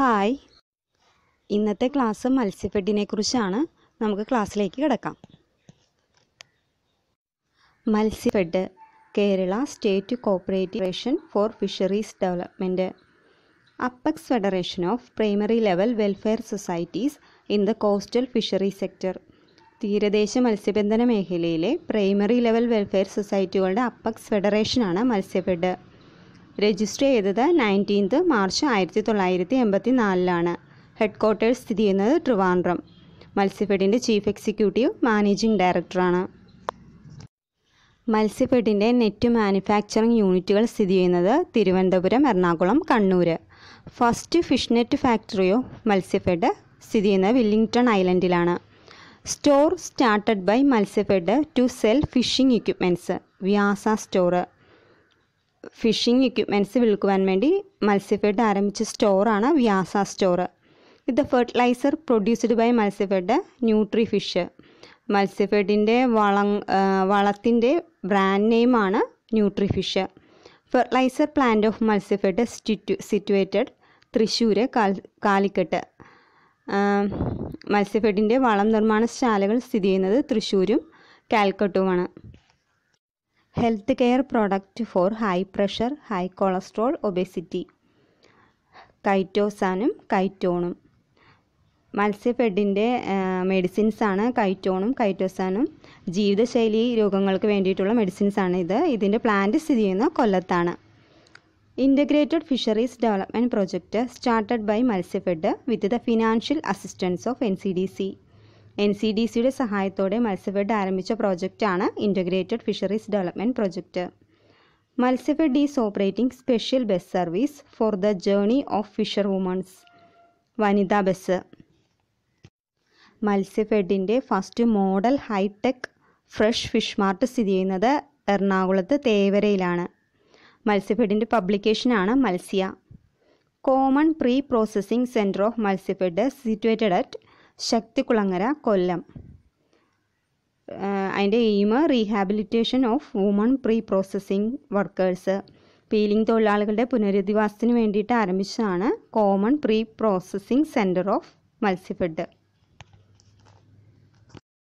hi ഇന്നത്തെ class മത്സ്യഫെഡിനെ കുറിച്ചാണ് നമുക്ക് ക്ലാസ്സിലേക്ക് കിടക്കാം Matsyafed Kerala state cooperative for fisheries development apex federation of primary level welfare societies in the coastal fishery sector തീരദേശ മത്സ്യബന്ധന മേഖലയിലെ പ്രൈമറി ലെവൽ വെൽഫെയർ സൊസൈറ്റികളുടെ അപ്പക്സ് ഫെഡറേഷനാണ് മത്സ്യഫെഡ് രജിസ്റ്റർ ചെയ്തത് നയൻറ്റീൻത് മാർച്ച് ആയിരത്തി തൊള്ളായിരത്തി എൺപത്തി നാലിലാണ് ഹെഡ് ക്വാർട്ടേഴ്സ് സ്ഥിതി ചെയ്യുന്നത് ട്രിവാൻഡ്രം മത്സ്യഫെഡിൻ്റെ ചീഫ് എക്സിക്യൂട്ടീവ് മാനേജിംഗ് ഡയറക്ടറാണ് മത്സ്യഫെഡിൻ്റെ നെറ്റ് മാനുഫാക്ചറിംഗ് യൂണിറ്റുകൾ സ്ഥിതി ചെയ്യുന്നത് Thiruvananthapuram Ernakulam Kannur first fish net ഫാക്ടറിയോ മത്സ്യഫെഡ് സ്ഥിതി ചെയ്യുന്നത് വില്ലിംഗ്ടൺ ഐലൻഡിലാണ് store started by Matsyafed to sell fishing equipments Vyasa store fishing equipments വിൽക്കുവാൻ വേണ്ടി മത്സ്യഫെഡ് ആരംഭിച്ച സ്റ്റോറാണ് വ്യാസ സ്റ്റോർ ഇത് fertilizer produced by Matsyafed nutri fish മത്സ്യഫെഡിൻ്റെ വള വളത്തിൻ്റെ ബ്രാൻഡ് നെയിമാണ് nutri fish fertilizer plant of Matsyafed situ situated Thrissur Calicut മത്സ്യഫെഡിൻ്റെ വളം നിർമ്മാണശാലകൾ സ്ഥിതി ചെയ്യുന്നത് തൃശ്ശൂരും കാൽക്കട്ടുമാണ് health care product for high pressure high cholesterol obesity കൈറ്റോസാനും കൈറ്റോണും മത്സ്യഫെഡിൻ്റെ മെഡിസിൻസാണ് കൈറ്റോണും കൈറ്റോസാനും ജീവിതശൈലി രോഗങ്ങൾക്ക് വേണ്ടിയിട്ടുള്ള മെഡിസിൻസാണ് ഇത് ഇതിൻ്റെ പ്ലാന്റ് സ്ഥിതി ചെയ്യുന്ന കൊല്ലത്താണ് integrated fisheries development project started by Matsyafed with the financial assistance of N C D C N C D സിയുടെ സഹായത്തോടെ മത്സ്യഫെഡ് ആരംഭിച്ച പ്രോജക്റ്റാണ് integrated fisheries development project Matsyafed is operating special bus service for the journey of fisher woman's വനിതാ bus മത്സ്യഫെഡിൻ്റെ first model hitech fresh fish mart സ്ഥിതി ചെയ്യുന്നത് എറണാകുളത്ത് തേവരയിലാണ് മത്സ്യഫെഡിൻ്റെ പബ്ലിക്കേഷനാണ് മത്സ്യ common pre processing centre of Matsyafed situated at Sakthikulangara Kollam അതിൻ്റെ aim rehabilitation of woman pre processing workers peeling തൊഴിലാളികളുടെ പുനരധിവാസത്തിന് വേണ്ടിയിട്ട് ആരംഭിച്ചതാണ് common pre processing centre of Matsyafed